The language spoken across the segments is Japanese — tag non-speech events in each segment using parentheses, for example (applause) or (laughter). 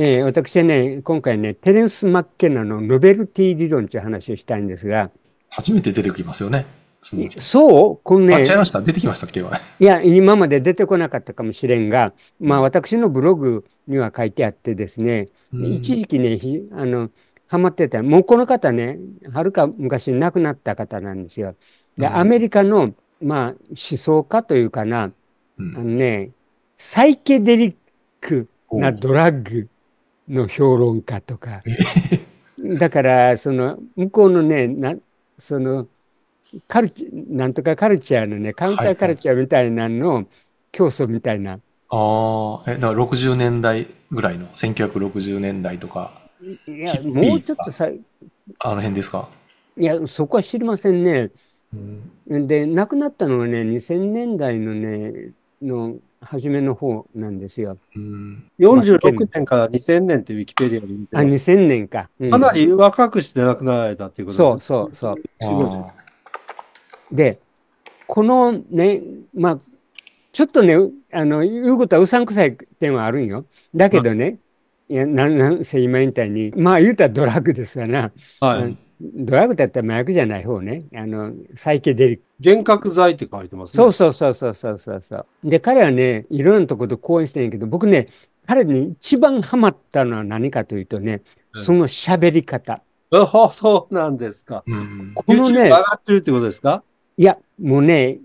えー、私はね、今回ね、テレンス・マッケナのノベルティ理論という話をしたいんですが。初めて出てきますよね。そうこのね。間違いました。出てきましたっけいや、今まで出てこなかったかもしれんが、まあ私のブログには書いてあってですね、うん、一時期ね、あの、ハマってた。もうこの方ね、はるか昔亡くなった方なんですよ。で、うん、アメリカの、まあ、思想家というかな、うん、あのね、サイケデリックなドラッグ。の評論家とか。だから、その、向こうのね、なその、カルチなんとかカルチャーのね、カウンターカルチャーみたいなの競争みたいな。はいはい、ああ、え、だから60年代ぐらいの、1960年代とか。いや、もうちょっとさ、あの辺ですか。いや、そこは知りませんね。うん、で、亡くなったのはね、2000年代のね、の初めの方なんですよ。うん、46年から2000年ってウィキペディアで見てあ、2000年か、うん、かなり若くして亡くなられたっていうことですそうそうそう。で、このね、まあ、ちょっとね、あの、言うことはうさんくさい点はあるんよ。だけどね、いやななんせ今みたいに、まあ言うたらドラッグですがな、はい、ドラッグだったら麻薬じゃない方ね。あの、サイケデリック。幻覚剤って書いてますね。そうそうそうそうそうそうそう。で、彼はね、いろんなところで講演してんやけど、僕ね、彼に一番ハマったのは何かというとね、その喋り方。あ、そうなんですか。うん、このね、上がってるってことですかいや、もうね、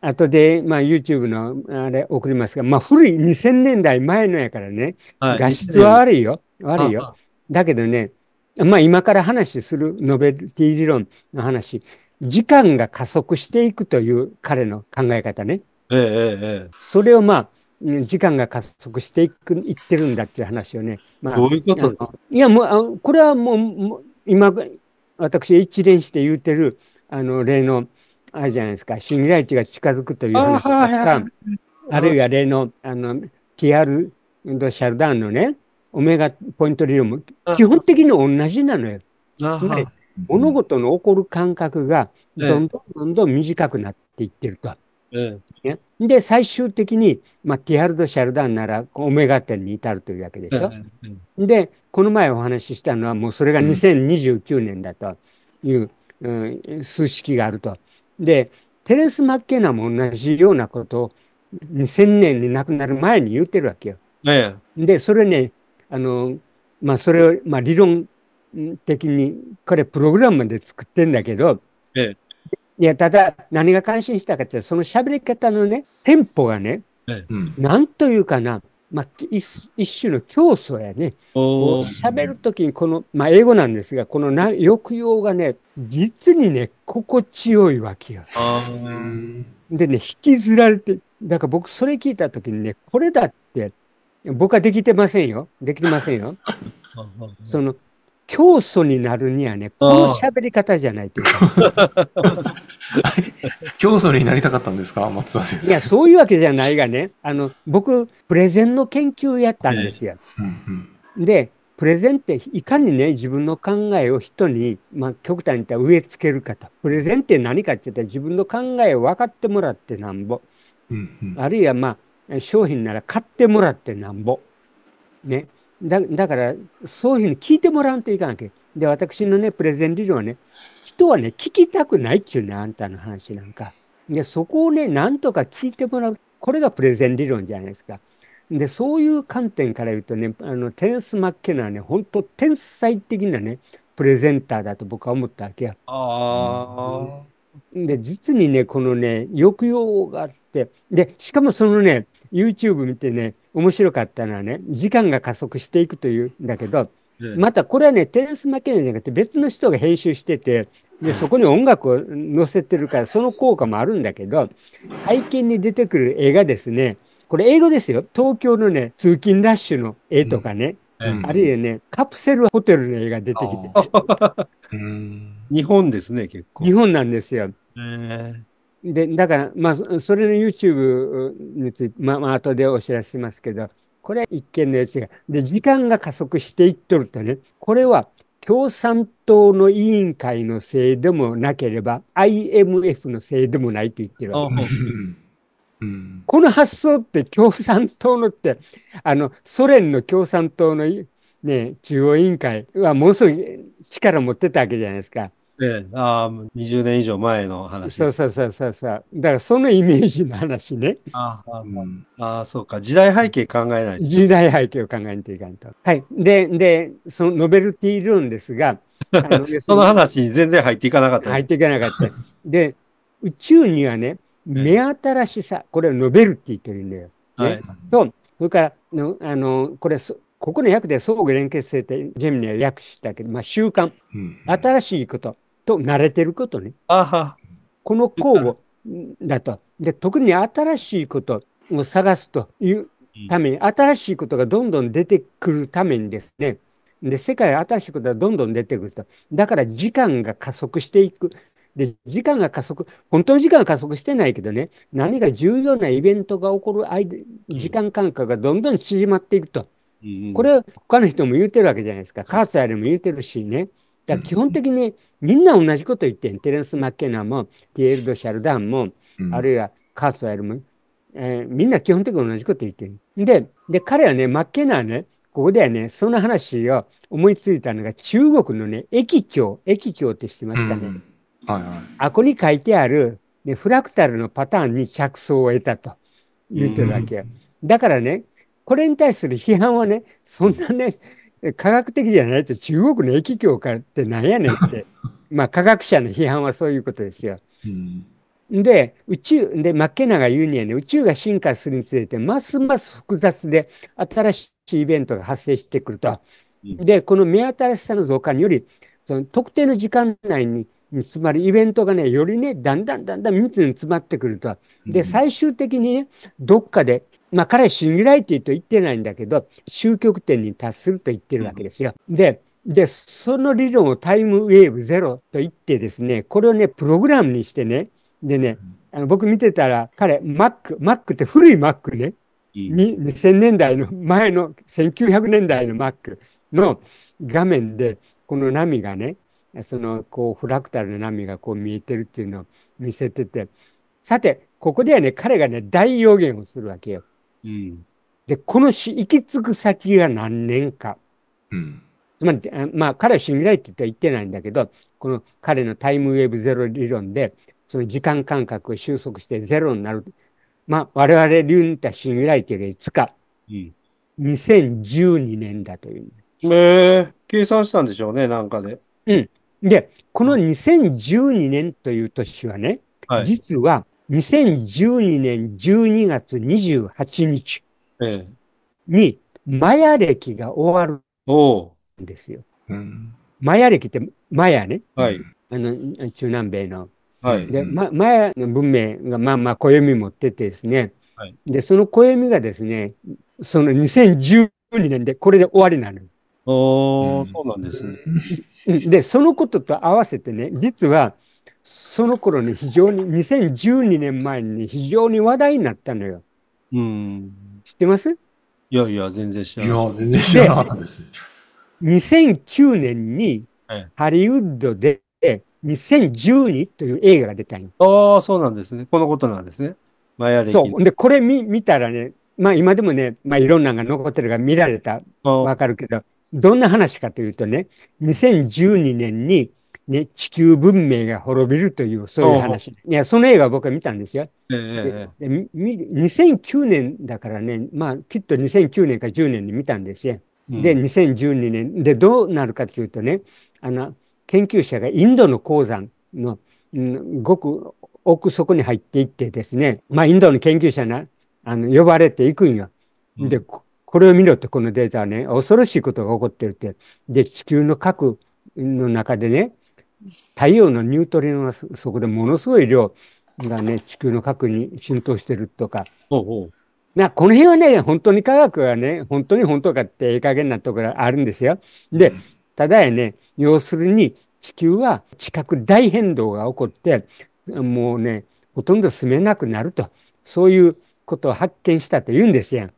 後で、まあ、YouTube のあれ送りますが、まあ、古い2000年代前のやからね、はい、画質は悪いよ。悪いよ。だけどね、まあ今から話するノベルティ理論の話、時間が加速していくという彼の考え方ね。ええええ。それをまあ、時間が加速していく、いってるんだっていう話をね。まあ、どういうこといや、もう、これはもう、今、私一連して言うてる、あの、例の、あれじゃないですか、信頼値が近づくという話とか、あるいは例の、あの、ティアル・ド・シャルダンのね、オメガポイント理論も基本的に同じなのよ。物事の起こる感覚がどんどんどんどん短くなっていってると。ええ、で、最終的に、まあ、ティハルド・シャルダンならオメガ点に至るというわけでしょ。え、で、この前お話ししたのはもうそれが2029年だという、うん、うん、数式があると。で、テレス・マッケナも同じようなことを2000年に亡くなる前に言ってるわけよ。で、それね、あの、まあ、それを、まあ、理論的に、これ、プログラムで作ってんだけど、ええ、いや、ただ、何が感心したかって、その喋り方のね、テンポがね、ええ、なんというかな、まあ、一一種の競争やね。喋るときにこの、まあ、英語なんですが、このな抑揚がね、実にね、心地よいわけよ。でね、引きずられて、だから僕それ聞いたときにね、これだって僕はできてませんよ。できてませんよ。その、教祖になるにはね、この喋り方じゃないとい (laughs) 教祖になりたかったんですか、松田先生。いや、そういうわけじゃないがね、あの、僕、プレゼンの研究やったんですよ。えーうんうん、で、プレゼンっていかにね、自分の考えを人に、まあ、極端に言ったら植え付けるかと。プレゼンって何かって言ったら自分の考えを分かってもらってなんぼ。うんうん、あるいは、まあ、商品なら買ってもらってなんぼ。ね。だだから、そういうふうに聞いてもらわんといかんわけ。で、私のね、プレゼン理論はね、人はね、聞きたくないっちゅうね、あんたの話なんか。で、そこをね、なんとか聞いてもらう。これがプレゼン理論じゃないですか。で、そういう観点から言うとね、あの、テンス・マッケナはね、本当天才的なね、プレゼンターだと僕は思ったわけや。ああ、うん。で、実にね、このね、抑揚があって、で、しかもそのね、YouTube 見てね、面白かったのはね、時間が加速していくというんだけど、またこれはね、テレス・マケネじゃなくて別の人が編集してて、で、そこに音楽を載せてるから、その効果もあるんだけど、背景に出てくる絵がですね、これ英語ですよ。東京のね、通勤ラッシュの絵とかね、うん、あるいはね、カプセルホテルの絵が出てきて。日本ですね、結構。日本なんですよ。えーで、だから、まあ、それの YouTube について、まあ、まあ、後でお知らせしますけど、これは一見のやつが。で、時間が加速していっとるとね、これは共産党の委員会のせいでもなければ、IMF のせいでもないと言ってるわけです。この発想って共産党のってあのソ連の共産党の、ね、中央委員会はものすごい力持ってたわけじゃないですか。ええ、ああ、20年以上前の話。そうそうそうそうだからそのイメージの話ね。ああ、うん、あそうか。時代背景考えない時代背景を考えないといかんと。はい。で、で、そのノベルティる論ですが、(laughs) のその話に全然入っていかなかった。入っていかなかった。で、宇宙にはね、目新しさ、これはノベルティというんだよ。ね、はい、と、それから、あの、これ、ここの訳で相互連結性ってジェミニは訳したけど、まあ、習慣、新しいこと、と慣れてることね。この交互だと。で、特に新しいことを探すというために、新しいことがどんどん出てくるためにですね、で、世界新しいことがどんどん出てくると。だから時間が加速していく。で、時間が加速、本当の時間が加速してないけどね、何か重要なイベントが起こる間、時間間隔がどんどん縮まっていくと。これ、は他の人も言うてるわけじゃないですか。関西りも言うてるしね。だから基本的にみんな同じこと言ってん。テレンス・マッケナーも、ティエルド・シャルダンも、あるいはカースワイルも、えー、みんな基本的に同じこと言ってる。で、で、彼はね、マッケナーね、ここではね、その話を思いついたのが、中国のね、駅教、駅教ってしてましたね。うんはいはい、あこに書いてある、ね、フラクタルのパターンに着想を得たと言ってるわけよ。だからね、これに対する批判はね、そんなね、科学的じゃないと中国の疫教かって何やねんって、(laughs) まあ科学者の批判はそういうことですよ。うん、で、宇宙、で、マッケナが言うにはね、宇宙が進化するにつれて、ますます複雑で新しいイベントが発生してくると。で、この目新しさの増加により、その特定の時間内に、つまりイベントがね、よりね、だんだんだんだん密に詰まってくると。で、最終的にね、どっかでまあ彼はシンギライティと言ってないんだけど、終局点に達すると言ってるわけですよ。で、で、その理論をタイムウェーブゼロと言ってですね、これをね、プログラムにしてね、でね、あの僕見てたら、彼、Mac、Mac って古い Mac ね、2000年代の前の1900年代の Mac の画面で、この波がね、そのこうフラクタルの波がこう見えてるっていうのを見せてて、さて、ここではね、彼がね、大予言をするわけよ。うん、で、このし行き着く先が何年か。うん、つまり、まあ、彼はシンギいラてティとは言ってないんだけど、この彼のタイムウェブゼロ理論で、その時間間隔を収束してゼロになる。まあ、我々リュ言ったシンギュラリティがいつか、うん、2012年だという。えー、計算したんでしょうね、なんかで。うん。で、この2012年という年はね、はい、実は2012年12月28日に、マヤ歴が終わるんですよ。うん、マヤ歴って、マヤね。はい、あの、中南米の。はい、で、ま、マヤの文明が、まあまあ、暦持っててですね。はい、で、その暦がですね、その2012年で、これで終わりなる。おあ。うん、そうなんですね。で、そのことと合わせてね、実は、その頃に非常に、2012年前に非常に話題になったのよ。うん。知ってますいやいや、全然知らない。いや、全然知らなかったです。2009年に、ハリウッドで、2012という映画が出たんああ、そうなんですね。このことなんですね。マヤ歴。そう。で、これ見見たらね、まあ今でもね、まあいろんなのが残ってるが見られたわかるけど、どんな話かというとね、2012年にね、地球文明が滅びるという、そういう話。いや、その映画僕は見たんですよ。えー、でで2009年だからね、まあ、きっと2009年か10年に見たんですよ。で、2012年。で、どうなるかというとね、あの、研究者がインドの鉱山の、うん、ごく奥底に入っていってですね、まあ、インドの研究者な、あの、呼ばれていくんよ。で、これを見ろって、このデータはね、恐ろしいことが起こってるって。で、地球の核の中でね、太陽のニュートリノがそこでものすごい量がね、地球の核に浸透してるとか。おうおうなこの辺はね、本当に科学はね、本当に本当かっていい加減なところあるんですよ。で、ただやね、要するに地球は地殻大変動が起こって、もうね、ほとんど住めなくなると、そういうことを発見したというんですよ。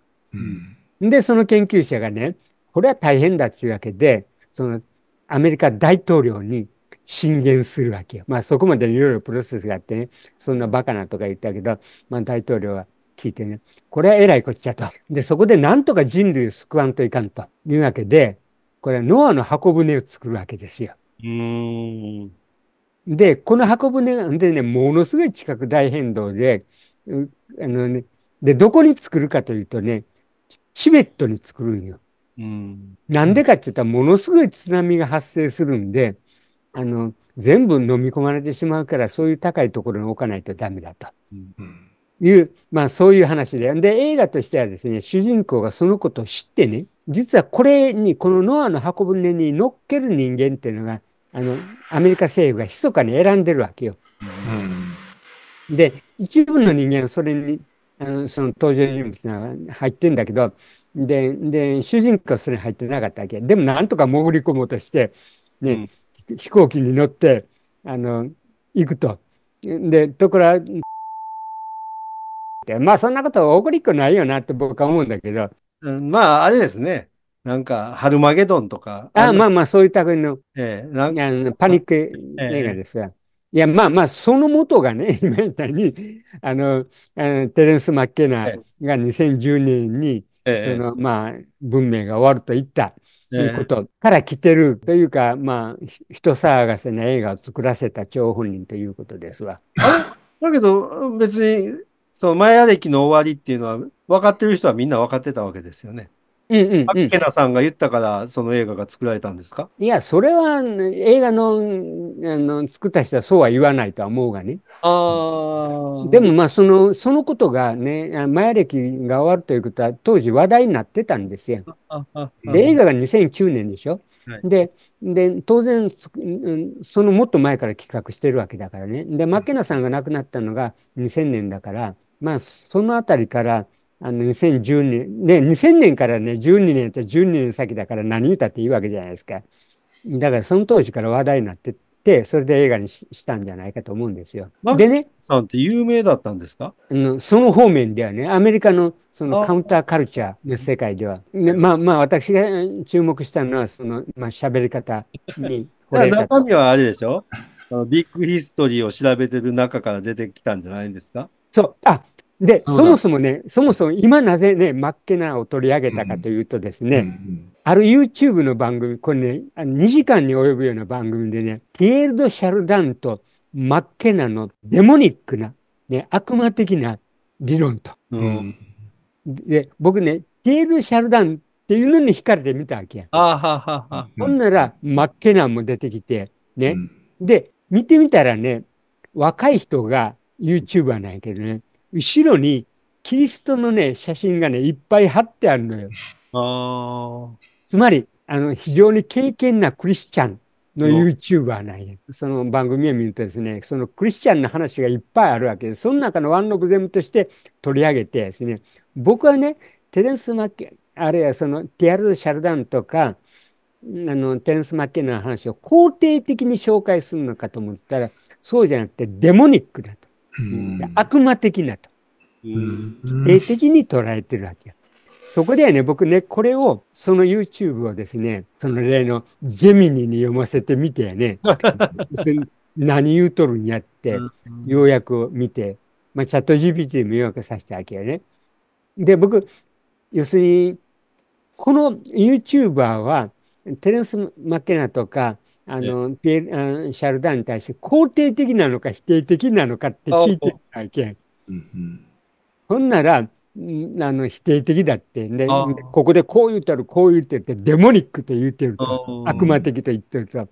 うん、で、その研究者がね、これは大変だというわけで、そのアメリカ大統領に進言するわけよ。まあそこまでいろいろプロセスがあってね、そんなバカなとか言ったけど、まあ大統領は聞いてね、これはえらいこっちゃと。で、そこでなんとか人類を救わんといかんというわけで、これはノアの箱舟を作るわけですよ。で、この箱舟なんでね、ものすごい地殻大変動で、あのね、で、どこに作るかというとね、チベットに作るんよ。な、うんでかって言ったら、ものすごい津波が発生するんで、あの全部飲み込まれてしまうからそういう高いところに置かないとダメだという、うん、まあそういう話でで映画としてはですね主人公がそのことを知ってね実はこれにこのノアの箱舟に乗っける人間っていうのがあのアメリカ政府が密かに選んでるわけよ。うん、で一部の人間はそれにあのその登場人物が入ってんだけどでで主人公はそれに入ってなかったわけでもなんとか潜り込もうとしてね、飛行機に乗って、あの、行くと。で、ところが、まあそんなこと起こりっこないよなって僕は思うんだけど。うん、まああれですね。なんか、ハルマゲドンとか。あまあまあ、そういったの,、えー、なんのパニック映画ですが。えいや、まあまあ、その元がね、(laughs) 今みたいに、あの、あのテレンス・マッケナが2010年に、そのまあ文明が終わるといったということから来てるというか、まあ人騒がせな映画を作らせた張本人ということですわ。だけど別にそのマヤ歴の終わりっていうのは分かってる人はみんな分かってたわけですよね。うんうん、うッケっけなさんが言ったからその映画が作られたんですかいやそれは映画のあの作った人はそうは言わないとは思うがねあでもまあそのそのことがねマヤ歴が終わるということは当時話題になってたんですよ。で映画が2009年でしょ。でで当然そのもっと前から企画してるわけだからねでマケナさんが亡くなったのが2000年だからまあその辺りからあの、2010年、ね、2000年からね、12年って12年先だから何言ったっていいわけじゃないですか。だからその当時から話題になってって、それで映画にしたんじゃないかと思うんですよ。でね。さんって有名だったんですかその方面ではね、アメリカのそのカウンターカルチャーの世界では、ね、まあまあ私が注目したのは、その、まあ喋り方に (laughs) 中身はあれでしょビッグヒストリーを調べてる中から出てきたんじゃないんですかそう。あ、で、そもそもね、そもそも今なぜね、マッケナーを取り上げたかというとですね、うんうん、ある YouTube の番組、これね、2時間に及ぶような番組でね、ティエルド・シャルダンとマッケナのデモニックな、ね、悪魔的な理論と。うん、で、僕ね、ティエルド・シャルダンっていうのに惹かれてみたわけや。あははほんなら、マッケナも出てきて、ね、うん、で、見てみたらね、若い人が YouTuber なんやけどね、後ろにキリストのね、写真がね、いっぱい貼ってあるのよ。あつまり、あの、非常に敬虔なクリスチャンの YouTuber なんや。その番組を見るとですね、そのクリスチャンの話がいっぱいあるわけです。その中のワンログゼムとして取り上げてですね、僕はね、テレンス・マッケ、あるいはそのティアルド・シャルダンとか、あの、テレンス・マッケンの話を肯定的に紹介するのかと思ったら、そうじゃなくてデモニックだと。悪魔的なと。否定的に捉えてるわけよ。そこでね、僕ね、これを、その YouTube をですね、その例のジェミニに読ませてみてやね、(laughs) 何言うとるんやって、ようやく見て、まあ、チャット GPT もようやくさせたわけるね。で、僕、要するに、この YouTuber は、テレンス・マッケナとか、あの、ピエあシャルダーに対して肯定的なのか否定的なのかって聞いてたわけ。ほんなら、あの否定的だってね、ここでこう言うたらこう言ってて、デモニックと言うてると、悪魔的と言ってると、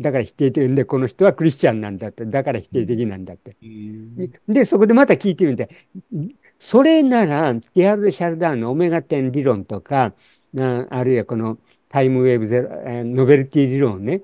だから否定的で、この人はクリスチャンなんだって、だから否定的なんだって。で、そこでまた聞いてみて、それなら、ティアルシャルダーのオメガ10理論とか、あるいはこのタイムウェーブゼロ、ノベルティ理論ね、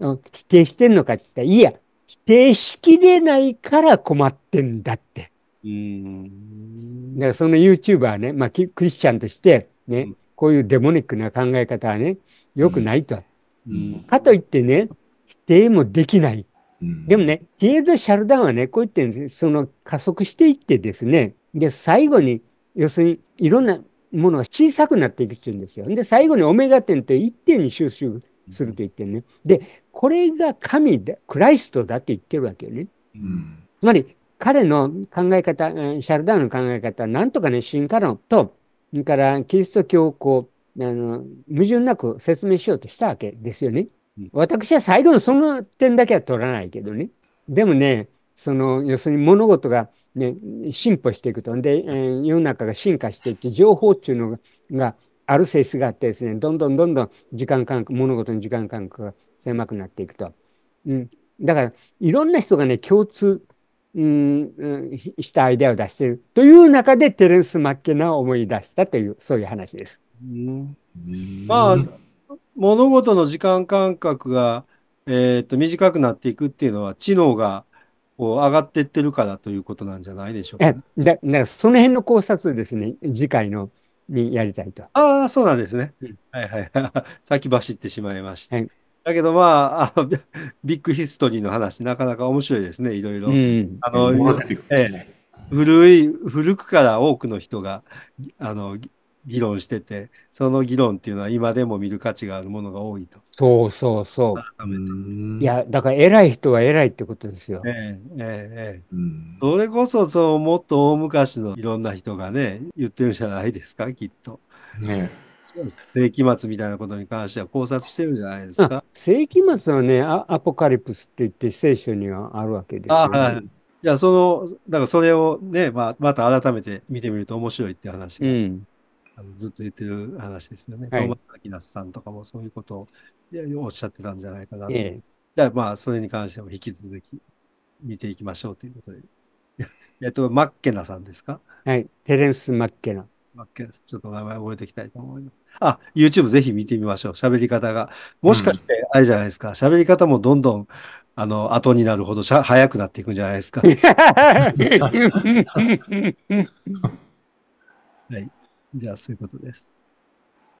否定してんのかって言ったら、いや、否定しきれないから困ってんだって。うん。だからその YouTuber ね、まあ、クリスチャンとしてね、こういうデモニックな考え方はね、良くないと、うん。かといってね、否定もできない。うん、でもね、ティエド・シャルダンはね、こう言ってんですその加速していってですね、で、最後に、要するにいろんなものが小さくなっていくっていうんですよ。で、最後にオメガ点という一点に収集すると言ってるね。で、これが神で、クライストだって言ってるわけよね。うん、つまり、彼の考え方、シャルダーの考え方、なんとかね、進化論と、それからキリスト教をこう、あの、矛盾なく説明しようとしたわけですよね。私は最後のその点だけは取らないけどね。でもね、その要するに物事が、ね、進歩していくとで、えー、世の中が進化していって情報っていうのがある性質があってですね、どんどんどんどん時間感覚、物事の時間感覚が狭くなっていくと。うん、だから、いろんな人がね、共通、うん、したアイデアを出しているという中で、テレンス・マッケナを思い出したという、そういう話です。うん、まあ、物事の時間感覚が、えー、っと短くなっていくっていうのは、知能がこう上がっていってるからということなんじゃないでしょうか、ね、だだからその辺の考察ですね、次回のにやりたいと。ああ、そうなんですね。うん、はいはい。(laughs) 先走ってしまいました。はい、だけどまああ、(laughs) ビッグヒストリーの話、なかなか面白いですね、いろいろ。うん、あの、ね、古い、古くから多くの人が、あの、議論してて、その議論っていうのは今でも見る価値があるものが多いと。そうそうそう。いや、だから偉い人は偉いってことですよ。ええ、ええ、ええ。それこそ、そのもっと大昔のいろんな人がね、言ってるんじゃないですか、きっと。ね世紀末みたいなことに関しては考察してるんじゃないですか。世紀末はねア、アポカリプスって言って聖書にはあるわけですよ、ね。はい。いや、その、だからそれをね、まあ、また改めて見てみると面白いって話。うんあのずっと言ってる話ですよね。はい、ロマアキナスさんとかもそういうことをおっしゃってたんじゃないかなと。えまあ、それに関しても引き続き見ていきましょうということで。(laughs) えっと、マッケナさんですかはい、テレンス・マッケナ。マッケナちょっと名前覚えていきたいと思います。あ、YouTube ぜひ見てみましょう。喋り方が。もしかして、あれじゃないですか。喋、うん、り方もどんどんあの、後になるほどしゃ早くなっていくんじゃないですか。(laughs) (laughs) はい。じゃあそういうことです。